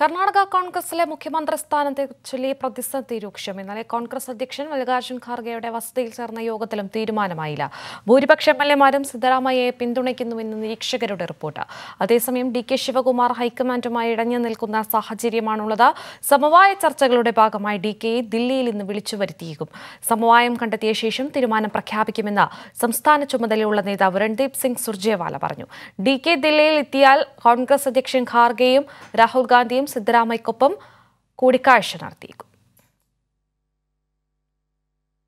കർണാടക കോൺഗ്രസിലെ മുഖ്യമന്ത്രി സ്ഥാനത്തെ ചൊല്ലി പ്രതിസന്ധി രൂക്ഷം ഇന്നലെ കോൺഗ്രസ് അധ്യക്ഷൻ മല്ലികാർജ്ജുൻ ഖാർഗെയുടെ വസതിയിൽ ചേർന്ന യോഗത്തിലും തീരുമാനമായില്ല ഭൂരിപക്ഷ എം എൽ എമാരും സിദ്ധരാമയ്യയെ പിന്തുണയ്ക്കുന്നുവെന്ന് നിരീക്ഷകരുടെ റിപ്പോർട്ട് അതേസമയം ഡി കെ ശിവകുമാർ ഹൈക്കമാൻഡുമായി ഇടഞ്ഞു നിൽക്കുന്ന സാഹചര്യമാണുള്ളത് സമവായ ചർച്ചകളുടെ ഭാഗമായി ഡി കെയെ ദില്ലിയിൽ ഇന്ന് വിളിച്ചു വരുത്തിയേക്കും സമവായം കണ്ടെത്തിയ ശേഷം തീരുമാനം പ്രഖ്യാപിക്കുമെന്ന് സംസ്ഥാന ചുമതലയുള്ള നേതാവ് രൺദീപ് സിംഗ് സുർജേവാല പറഞ്ഞു ഡി കെ ദില്ലിയിൽ എത്തിയാൽ കോൺഗ്രസ് അധ്യക്ഷൻ ഖാർഗെയും രാഹുൽ ഗാന്ധിയും സിദ്ധരാമയ്ക്കൊപ്പം കൂടിക്കാഴ്ച നടത്തിയേക്കും